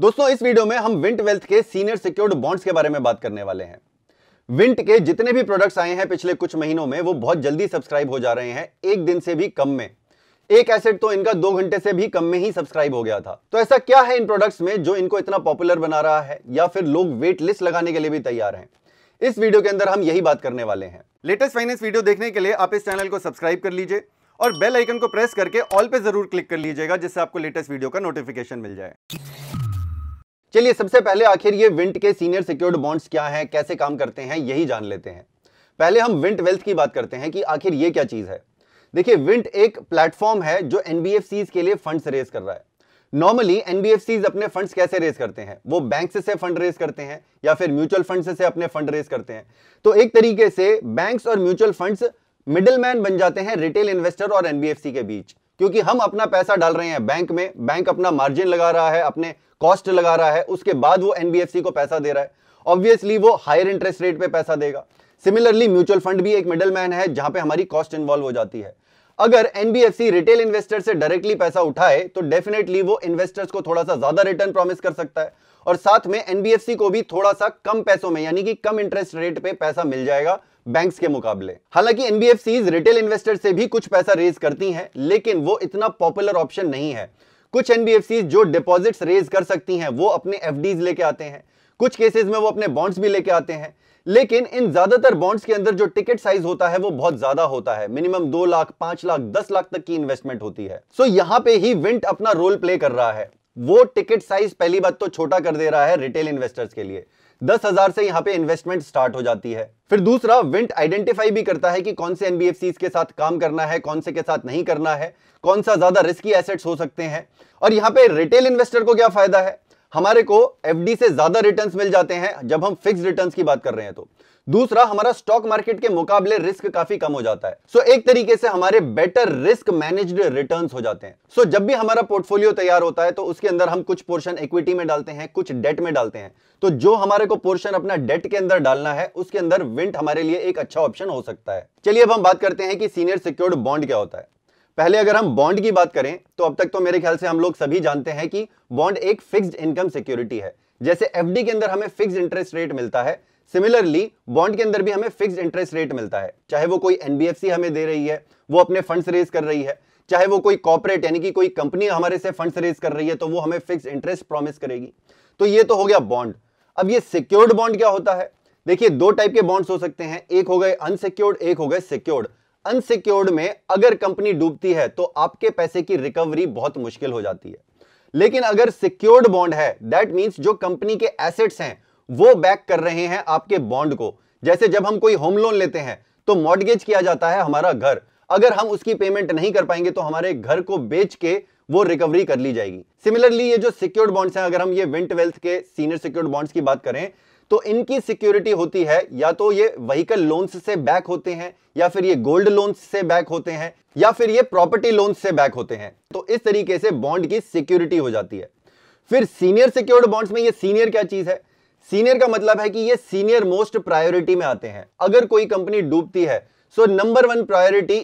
दोस्तों इस वीडियो में हम विंट वेल्थ के सीनियर सिक्योर्ड बॉन्ड्स के बारे में बात करने वाले हैं विंट के जितने भी प्रोडक्ट्स आए हैं पिछले कुछ महीनों में वो बहुत जल्दी सब्सक्राइब हो जा रहे हैं एक दिन से भी कम में एक एसेट तो इनका दो घंटे से भी कम में ही सब्सक्राइब हो गया था तो ऐसा क्या है इन प्रोडक्ट्स में जो इनको इतना पॉपुलर बना रहा है या फिर लोग वेट लिस्ट लगाने के लिए भी तैयार हैं इस वीडियो के अंदर हम यही बात करने वाले हैं लेटेस्ट फाइनेंस वीडियो देखने के लिए आप इस चैनल को सब्सक्राइब कर लीजिए और बेल आइकन को प्रेस करके ऑल पे जरूर क्लिक कर लीजिएगा जिससे आपको लेटेस्ट वीडियो का नोटिफिकेशन मिल जाए चलिए सबसे पहले आखिर ये विंट के सीनियर सिक्योर्ड बॉन्ड्स क्या हैं कैसे काम करते हैं यही जान लेते हैं पहले हम विंट वेल्थ की बात करते हैं कि आखिर ये क्या चीज़ है देखिए विंट एक प्लेटफॉर्म है जो एनबीएफसी के लिए फंड्स रेज कर रहा है नॉर्मली एनबीएफसी अपने फंड्स कैसे रेज करते हैं वो बैंक से फंड रेज करते हैं या फिर म्यूचुअल फंड से अपने फंड रेज करते हैं तो एक तरीके से बैंक्स और म्यूचुअल फंड्स मिडिलमैन बन जाते हैं रिटेल इन्वेस्टर और एनबीएफसी के बीच क्योंकि हम अपना पैसा डाल रहे हैं बैंक में बैंक अपना मार्जिन लगा रहा है अपने कॉस्ट लगा रहा है उसके बाद वो एनबीएफसी को पैसा दे रहा है ऑब्वियसली वो हायर इंटरेस्ट रेट पे पैसा देगा सिमिलरली म्यूचुअल फंड भी एक मिडल मैन है जहां पे हमारी कॉस्ट इन्वॉल्व हो जाती है अगर एनबीएफसी रिटेल इन्वेस्टर से डायरेक्टली पैसा उठाए तो डेफिनेटली वो इन्वेस्टर्स को थोड़ा सा ज्यादा रिटर्न प्रॉमिस कर सकता है और साथ में एनबीएफसी को भी थोड़ा सा कम पैसों में यानी कि कम इंटरेस्ट रेट पे पैसा मिल जाएगा बैंक्स के मुकाबले हालांकि एनबीएफसी रिटेल इन्वेस्टर से भी कुछ पैसा रेज करती हैं लेकिन वो इतना पॉपुलर ऑप्शन नहीं है कुछ एनबीएफसी जो डिपॉजिट्स रेज कर सकती हैं वो अपने एफडीज लेके आते हैं कुछ केसेस में वो अपने बॉन्ड्स भी लेके आते हैं लेकिन इन ज्यादातर बॉन्ड्स के अंदर जो टिकट साइज होता है वो बहुत ज्यादा होता है मिनिमम दो लाख पांच लाख दस लाख तक की इन्वेस्टमेंट होती है सो so, यहाँ पे ही विंट अपना रोल प्ले कर रहा है वो टिकट साइज पहली बात तो छोटा कर दे रहा है रिटेल इन्वेस्टर्स के लिए दस हजार से यहाँ पे इन्वेस्टमेंट स्टार्ट हो जाती है फिर दूसरा विंट आइडेंटिफाई भी करता है कि कौन से एनबीएफसी के साथ काम करना है कौन से के साथ नहीं करना है कौन सा ज्यादा रिस्की एसेट्स हो सकते हैं और यहाँ पे रिटेल इन्वेस्टर को क्या फायदा है हमारे को एफडी से ज्यादा रिटर्न्स मिल जाते हैं जब हम फिक्स रिटर्न्स की बात कर रहे हैं तो दूसरा हमारा स्टॉक मार्केट के मुकाबले रिस्क काफी कम हो जाता है सो so, एक तरीके से हमारे बेटर रिस्क मैनेज्ड रिटर्न हो जाते हैं सो so, जब भी हमारा पोर्टफोलियो तैयार होता है तो उसके अंदर हम कुछ पोर्शन इक्विटी में डालते हैं कुछ डेट में डालते हैं तो जो हमारे को पोर्शन अपना डेट के अंदर डालना है उसके अंदर विंट हमारे लिए एक अच्छा ऑप्शन हो सकता है चलिए अब हम बात करते हैं कि सीनियर सिक्योर्ड बॉन्ड क्या होता है पहले अगर हम बॉन्ड की बात करें तो अब तक तो मेरे ख्याल से हम लोग सभी जानते हैं कि बॉन्ड एक फिक्स्ड इनकम सिक्योरिटी है जैसे एफडी के अंदर हमें फिक्स्ड इंटरेस्ट रेट मिलता है सिमिलरली बॉन्ड के अंदर भी हमें फिक्स इंटरेस्ट रेट मिलता है चाहे वो कोई एनबीएफसी हमें दे रही है वो अपने फंड्स रेज कर रही है चाहे वो कोई कॉपरेट यानी कि कोई कंपनी हमारे से फंड्स रेज कर रही है तो वो हमें फिक्स इंटरेस्ट प्रॉमिस करेगी तो ये तो हो गया बॉन्ड अब ये सिक्योर्ड बॉन्ड क्या होता है देखिए दो टाइप के बॉन्ड्स हो सकते हैं एक हो गए अनसिक्योर्ड एक हो गए सिक्योर्ड अनसिक्योर्ड में अगर कंपनी डूबती है तो आपके पैसे की रिकवरी बहुत मुश्किल हो जाती है लेकिन अगर सिक्योर्ड बॉन्ड है दैट मीन्स जो कंपनी के एसेट्स हैं वो बैक कर रहे हैं आपके बॉन्ड को जैसे जब हम कोई होम लोन लेते हैं तो मॉडगेज किया जाता है हमारा घर अगर हम उसकी पेमेंट नहीं कर पाएंगे तो हमारे घर को बेच के वो रिकवरी कर ली जाएगी सिमिलरली ये जो सिक्योर्ड बॉन्ड्स हैं अगर हम ये विंट वेल्थ के सीनियर सिक्योर्ड बॉन्ड्स की बात करें तो इनकी सिक्योरिटी होती है या तो ये व्हीकल लोन्स से बैक होते हैं या फिर ये गोल्ड लोन्स से बैक होते हैं या फिर ये प्रॉपर्टी लोन्स से बैक होते हैं तो इस तरीके से बॉन्ड की सिक्योरिटी हो जाती है फिर सीनियर सिक्योर्ड बॉन्ड्स में ये सीनियर क्या चीज है सीनियर का मतलब है कि ये सीनियर मोस्ट प्रायोरिटी में आते हैं अगर कोई कंपनी डूबती है सो नंबर वन प्रायोरिटी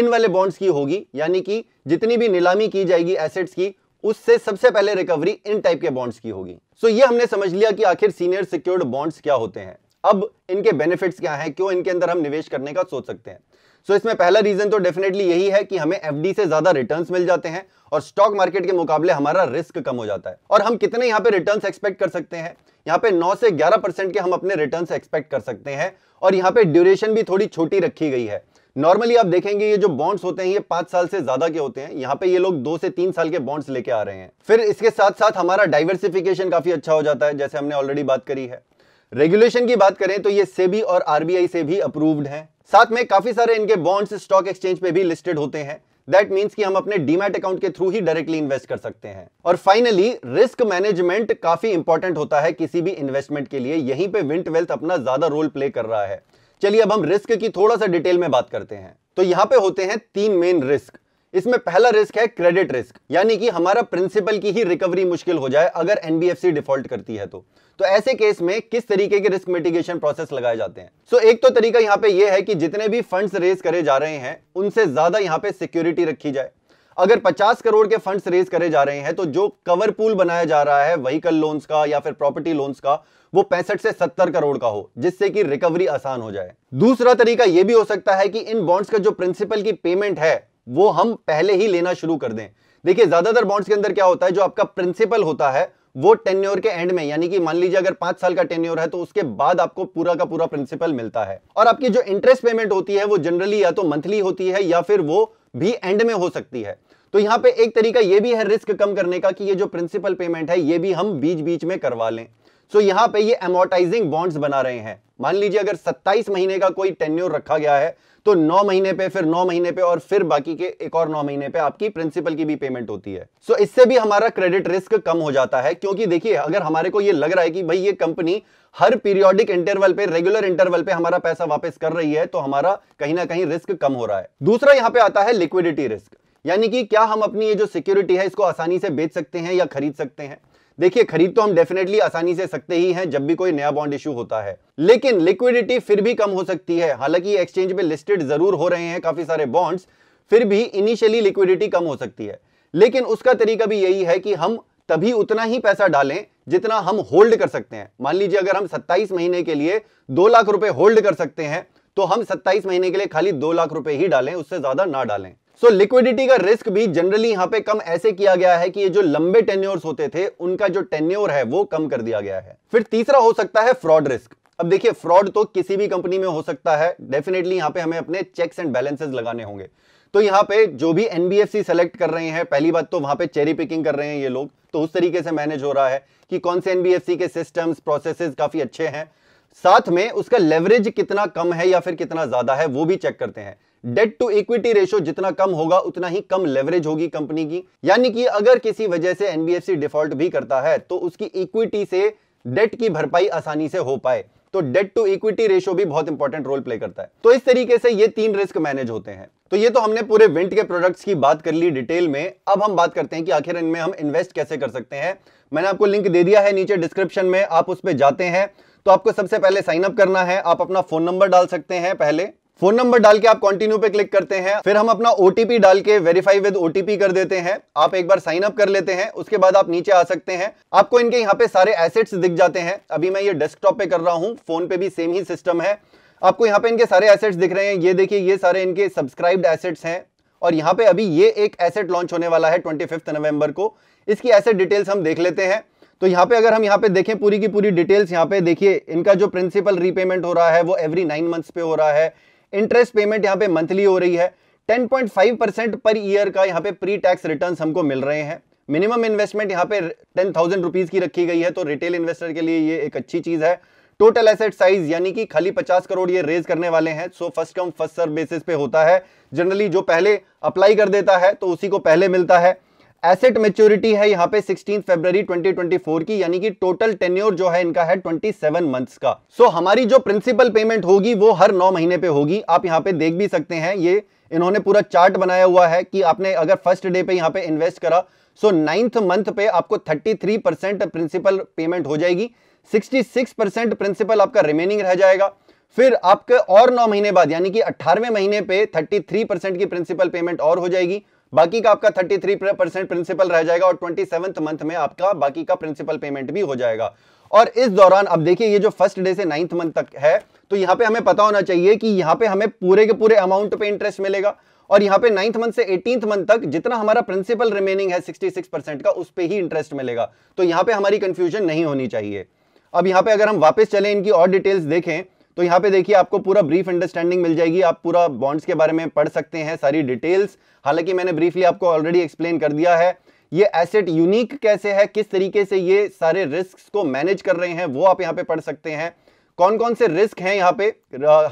इन वाले बॉन्ड्स की होगी यानी कि जितनी भी नीलामी की जाएगी एसेट्स की उससे सबसे पहले रिकवरी इन टाइप के बॉन्ड्स की होगी सो so, ये हमने समझ लिया कि आखिर सीनियर सिक्योर्ड बॉन्ड्स क्या होते हैं अब इनके बेनिफिट्स क्या हैं क्यों इनके अंदर हम निवेश करने का सोच सकते हैं सो so, इसमें पहला रीजन तो डेफिनेटली यही है कि हमें एफडी से ज्यादा रिटर्न्स मिल जाते हैं और स्टॉक मार्केट के मुकाबले हमारा रिस्क कम हो जाता है और हम कितने यहाँ पे रिटर्न्स एक्सपेक्ट कर सकते हैं यहाँ पे 9 से 11 परसेंट के हम अपने रिटर्न एक्सपेक्ट कर सकते हैं और यहाँ पे ड्यूरेशन भी थोड़ी छोटी रखी गई है नॉर्मली आप देखेंगे ये जो बॉन्ड्स होते हैं ये पांच साल से ज्यादा के होते हैं यहाँ पे ये लोग दो से तीन साल के बॉन्ड्स लेके आ रहे हैं फिर इसके साथ साथ हमारा डाइवर्सिफिकेशन काफी अच्छा हो जाता है जैसे हमने ऑलरेडी बात करी है रेगुलेशन की बात करें तो ये सेबी और आरबीआई से भी अप्रूव्ड है साथ में काफी सारे इनके बॉन्ड्स स्टॉक एक्सचेंज पे भी लिस्टेड होते हैं दैट मीन्स कि हम अपने डीमैट अकाउंट के थ्रू ही डायरेक्टली इन्वेस्ट कर सकते हैं और फाइनली रिस्क मैनेजमेंट काफी इंपॉर्टेंट होता है किसी भी इन्वेस्टमेंट के लिए यहीं पे विंट वेल्थ अपना ज्यादा रोल प्ले कर रहा है चलिए अब हम रिस्क की थोड़ा सा डिटेल में बात करते हैं तो यहां पे होते हैं तीन मेन रिस्क इसमें पहला रिस्क है क्रेडिट रिस्क यानी कि हमारा प्रिंसिपल की ही रिकवरी मुश्किल हो जाए अगर एनबीएफसी डिफॉल्ट करती है तो तो ऐसे केस में किस तरीके के रिस्क मिटिगेशन प्रोसेस लगाए जाते हैं सो so, एक तो तरीका यहां पे ये है कि जितने भी फंड्स रेज करे जा रहे हैं उनसे ज्यादा यहां पे सिक्योरिटी रखी जाए अगर 50 करोड़ के फंड्स रेज करे जा रहे हैं तो जो कवर पूल बनाया जा रहा है व्हीकल लोन्स का या फिर प्रॉपर्टी लोन्स का वो पैंसठ से 70 करोड़ का हो जिससे कि रिकवरी आसान हो जाए दूसरा तरीका यह भी हो सकता है कि इन बॉन्ड्स का जो प्रिंसिपल की पेमेंट है वो हम पहले ही लेना शुरू कर दें देखिए ज्यादातर बॉन्ड्स के अंदर क्या होता है जो आपका प्रिंसिपल होता है वो टेन्योर के एंड में यानी कि मान लीजिए अगर पांच साल का टेन्योर है तो उसके बाद आपको पूरा का पूरा प्रिंसिपल मिलता है और आपकी जो इंटरेस्ट पेमेंट होती है वो जनरली या तो मंथली होती है या फिर वो भी एंड में हो सकती है तो यहां पे एक तरीका यह भी है रिस्क कम करने का कि ये जो प्रिंसिपल पेमेंट है ये भी हम बीच बीच में करवा लें सो यहां पे ये एमोटाइजिंग बॉन्ड्स बना रहे हैं मान लीजिए अगर 27 महीने का कोई टेन्योर रखा गया है तो 9 महीने पे फिर 9 महीने पे और फिर बाकी के एक और 9 महीने पे आपकी प्रिंसिपल की भी पेमेंट होती है सो so, इससे भी हमारा क्रेडिट रिस्क कम हो जाता है क्योंकि देखिए अगर हमारे को ये लग रहा है कि भाई ये कंपनी हर पीरियोडिक इंटरवल पे रेगुलर इंटरवल पे हमारा पैसा वापस कर रही है तो हमारा कहीं ना कहीं रिस्क कम हो रहा है दूसरा यहां पर आता है लिक्विडिटी रिस्क यानी कि क्या हम अपनी ये जो सिक्योरिटी है इसको आसानी से बेच सकते हैं या खरीद सकते हैं देखिए खरीद तो हम डेफिनेटली आसानी से सकते ही हैं जब भी कोई नया बॉन्ड इशू होता है लेकिन लिक्विडिटी फिर भी कम हो सकती है हालांकि एक्सचेंज में लिस्टेड जरूर हो रहे हैं काफी सारे बॉन्ड्स फिर भी इनिशियली लिक्विडिटी कम हो सकती है लेकिन उसका तरीका भी यही है कि हम तभी उतना ही पैसा डालें जितना हम होल्ड कर सकते हैं मान लीजिए अगर हम 27 महीने के लिए दो लाख रुपए होल्ड कर सकते हैं तो हम 27 महीने के लिए खाली दो लाख रुपए ही डालें उससे ज्यादा ना डालें सो लिक्विडिटी का रिस्क भी जनरली यहां पे कम ऐसे किया गया है कि ये जो लंबे टेन्योर्स होते थे उनका जो टेन्योर है वो कम कर दिया गया है फिर तीसरा हो सकता है फ्रॉड रिस्क अब देखिए फ्रॉड तो किसी भी कंपनी में हो सकता है डेफिनेटली यहां पे हमें अपने चेक्स एंड बैलेंसेस लगाने होंगे तो यहां पे जो भी एनबीएफसी सेलेक्ट कर रहे हैं पहली बात तो वहां पे चेरी पिकिंग कर रहे हैं ये लोग तो उस तरीके से मैनेज हो रहा है कि कौन से एनबीएफसी के सिस्टम्स प्रोसेसेस काफी अच्छे हैं साथ में उसका लेवरेज कितना कम है या फिर कितना ज्यादा है वो भी चेक करते हैं डेट टू इक्विटी रेशियो जितना कम होगा उतना ही कम लेवरेज होगी कंपनी की यानी कि अगर किसी वजह से एनबीएफसी डिफॉल्ट भी करता है तो उसकी इक्विटी से डेट की भरपाई आसानी से हो पाए तो डेट टू इक्विटी रेशियो भी बहुत इंपॉर्टेंट रोल प्ले करता है तो इस तरीके से ये तीन रिस्क मैनेज होते हैं तो ये तो हमने पूरे विंट के प्रोडक्ट्स की बात कर ली डिटेल में अब हम बात करते हैं कि आखिर इनमें हम इन्वेस्ट कैसे कर सकते हैं मैंने आपको लिंक दे दिया है नीचे डिस्क्रिप्शन में आप उस पर जाते हैं तो आपको सबसे पहले साइन अप करना है आप अपना फोन नंबर डाल सकते हैं पहले फोन नंबर डाल के आप कंटिन्यू पे क्लिक करते हैं फिर हम अपना ओटीपी डाल के वेरीफाई विद ओटीपी कर देते हैं आप एक बार साइन अप कर लेते हैं उसके बाद आप नीचे आ सकते हैं आपको इनके यहाँ पे सारे एसेट्स दिख जाते हैं अभी मैं ये डेस्कटॉप पे कर रहा हूँ फोन पे भी सेम ही सिस्टम है आपको यहाँ पे इनके सारे एसेट्स दिख रहे हैं ये देखिए ये सारे इनके सब्सक्राइब्ड एसेट्स हैं और यहाँ पे अभी ये एक एसेट लॉन्च होने वाला है ट्वेंटी नवंबर को इसकी एसेट डिटेल्स हम देख लेते हैं तो यहाँ पे अगर हम यहाँ पे देखें पूरी की पूरी डिटेल्स यहाँ पे देखिए इनका जो प्रिंसिपल रीपेमेंट हो रहा है वो एवरी नाइन मंथ्स पे हो रहा है इंटरेस्ट पेमेंट यहाँ पे मंथली हो रही है 10.5 परसेंट पर ईयर का यहाँ पे प्री टैक्स रिटर्न हमको मिल रहे हैं मिनिमम इन्वेस्टमेंट यहाँ पे टेन थाउजेंड रुपीज की रखी गई है तो रिटेल इन्वेस्टर के लिए ये एक अच्छी चीज है टोटल एसेट साइज यानी कि खाली 50 करोड़ ये रेज करने वाले हैं so first come first serve basis पे होता है जनरली जो पहले अप्लाई कर देता है तो उसी को पहले मिलता है एसेट मेच्योरिटी है यहाँ पे 16 फरवरी 2024 की यानी कि टोटल टेन्योर जो है इनका है 27 मंथ्स का सो so, हमारी जो प्रिंसिपल पेमेंट होगी वो हर नौ महीने पे होगी आप यहाँ पे देख भी सकते हैं ये इन्होंने पूरा चार्ट बनाया हुआ है कि आपने अगर फर्स्ट डे पे यहाँ पे इन्वेस्ट करा सो नाइन्थ मंथ पे आपको थर्टी परसेंट प्रिंसिपल पेमेंट हो जाएगी सिक्सटी परसेंट प्रिंसिपल आपका रिमेनिंग रह जाएगा फिर आपके और नौ महीने बाद यानी कि अट्ठारहवें महीने पे 33 परसेंट की प्रिंसिपल पेमेंट और हो जाएगी बाकी का आपका 33 परसेंट प्रिंसिपल रह जाएगा और ट्वेंटी मंथ में आपका बाकी का प्रिंसिपल पेमेंट भी हो जाएगा और इस दौरान अब देखिए ये जो फर्स्ट डे से नाइन्थ मंथ तक है तो यहाँ पे हमें पता होना चाहिए कि यहाँ पे हमें पूरे के पूरे अमाउंट पे इंटरेस्ट मिलेगा और यहाँ पे नाइन्थ मंथ से एटीन मंथ तक जितना हमारा प्रिंसिपल रिमेनिंग है सिक्सटी परसेंट का उस पर ही इंटरेस्ट मिलेगा तो यहाँ पे हमारी कंफ्यूजन नहीं होनी चाहिए अब यहाँ पे अगर हम वापस चले इनकी और डिटेल्स देखें तो यहाँ पे देखिए आपको पूरा ब्रीफ अंडरस्टैंडिंग मिल जाएगी आप पूरा बॉन्ड्स के बारे में पढ़ सकते हैं सारी डिटेल्स हालांकि मैंने ब्रीफली आपको ऑलरेडी एक्सप्लेन कर दिया है ये एसेट यूनिक कैसे है किस तरीके से ये सारे रिस्क को मैनेज कर रहे हैं वो आप यहाँ पे पढ़ सकते हैं कौन कौन से रिस्क हैं यहाँ पे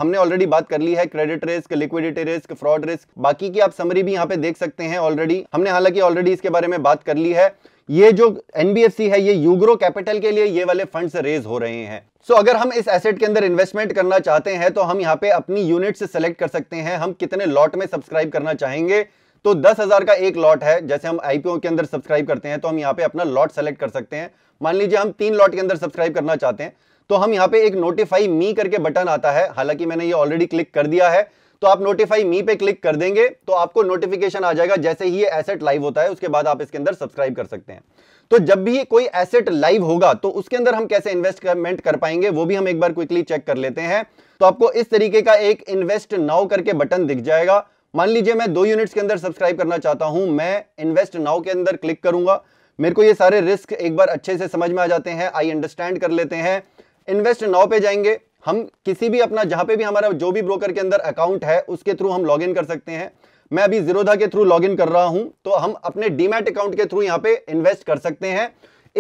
हमने ऑलरेडी बात कर ली है credit risk liquidity risk fraud risk बाकी की आप समरी भी यहाँ पे देख सकते हैं ऑलरेडी हमने हालांकि ऑलरेडी इसके बारे में बात कर ली है ये जो एनबीएफसी है ये यूग्रो कैपिटल के लिए ये वाले फंड्स रेज हो रहे हैं सो so, अगर हम इस एसेट के अंदर इन्वेस्टमेंट करना चाहते हैं तो हम यहाँ पे अपनी यूनिट सेलेक्ट कर सकते हैं हम कितने लॉट में सब्सक्राइब करना चाहेंगे तो दस हजार का एक लॉट है जैसे हम आईपीओ के अंदर सब्सक्राइब करते हैं तो हम यहाँ पे अपना लॉट सेलेक्ट कर सकते हैं मान लीजिए हम तीन लॉट के अंदर सब्सक्राइब करना चाहते हैं तो हम यहाँ पे एक नोटिफाई मी करके बटन आता है हालांकि मैंने ये ऑलरेडी क्लिक कर दिया है तो आप नोटिफाई मी पे क्लिक कर देंगे तो आपको नोटिफिकेशन आ जाएगा जैसे ही ये एसेट लाइव होता है उसके बाद आप इसके अंदर सब्सक्राइब कर सकते हैं तो जब भी कोई एसेट लाइव होगा तो उसके अंदर हम कैसे इन्वेस्टमेंट कर पाएंगे वो भी हम एक बार क्विकली चेक कर लेते हैं तो आपको इस तरीके का एक इन्वेस्ट नाउ करके बटन दिख जाएगा मान लीजिए मैं दो यूनिट्स के अंदर सब्सक्राइब करना चाहता हूं मैं इन्वेस्ट नाउ के अंदर क्लिक करूंगा मेरे को ये सारे रिस्क एक बार अच्छे से समझ में आ जाते हैं आई अंडरस्टैंड कर लेते हैं इन्वेस्ट नाउ पे जाएंगे हम किसी भी अपना जहां पे भी हमारा जो भी ब्रोकर के अंदर अकाउंट है उसके थ्रू हम लॉग इन कर सकते हैं मैं अभी जीरोधा के थ्रू लॉग इन कर रहा हूं तो हम अपने डीमैट अकाउंट के थ्रू यहाँ पे इन्वेस्ट कर सकते हैं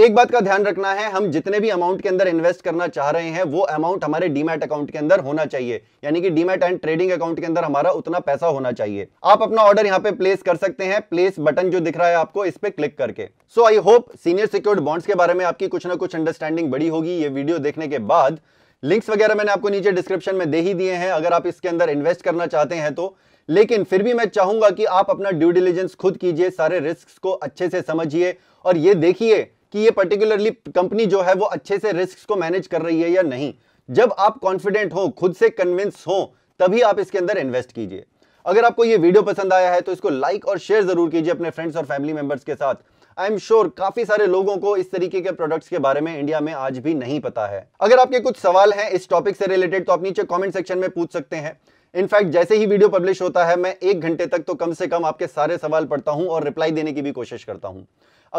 एक बात का ध्यान रखना है हम जितने भी अमाउंट के अंदर इन्वेस्ट करना चाह रहे हैं वो अमाउंट हमारे डीमैट अकाउंट के अंदर होना चाहिए यानी कि डीमैट एंड ट्रेडिंग अकाउंट के अंदर हमारा उतना पैसा होना चाहिए आप अपना ऑर्डर यहाँ पे प्लेस कर सकते हैं प्लेस बटन जो दिख रहा है आपको इस पर क्लिक करके so I hope senior secured bonds के बारे में आपकी कुछ ना कुछ अंडरस्टैंडिंग बड़ी होगी ये वीडियो देखने के बाद लिंक्स वगैरह मैंने आपको नीचे डिस्क्रिप्शन में दे ही दिए हैं अगर आप इसके अंदर इन्वेस्ट करना चाहते हैं तो लेकिन फिर भी मैं चाहूंगा कि आप अपना ड्यू डिलीजेंस खुद कीजिए सारे रिस्क को अच्छे से समझिए और ये देखिए कि ये पर्टिकुलरली कंपनी जो है वो अच्छे से रिस्क को मैनेज कर रही है या नहीं जब आप कॉन्फिडेंट हो खुद से कन्विंस हो तभी आप इसके अंदर इन्वेस्ट कीजिए अगर आपको ये वीडियो पसंद आया है तो इसको लाइक और शेयर जरूर कीजिए अपने फ्रेंड्स और फैमिली मेंबर्स के साथ आई एम श्योर काफी सारे लोगों को इस तरीके के प्रोडक्ट्स के बारे में इंडिया में आज भी नहीं पता है अगर आपके कुछ सवाल हैं इस टॉपिक से रिलेटेड तो आप नीचे कॉमेंट सेक्शन में पूछ सकते हैं इनफैक्ट जैसे ही वीडियो पब्लिश होता है मैं एक घंटे तक तो कम से कम आपके सारे सवाल पढ़ता हूं और रिप्लाई देने की भी कोशिश करता हूं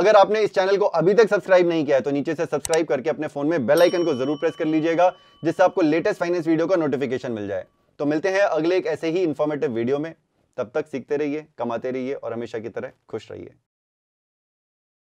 अगर आपने इस चैनल को अभी तक सब्सक्राइब नहीं किया है तो नीचे से सब्सक्राइब करके अपने फोन में बेल आइकन को जरूर प्रेस कर लीजिएगा जिससे आपको लेटेस्ट फाइनेंस वीडियो का नोटिफिकेशन मिल जाए तो मिलते हैं अगले एक ऐसे ही इन्फॉर्मेटिव वीडियो में तब तक सीखते रहिए कमाते रहिए और हमेशा की तरह खुश रहिए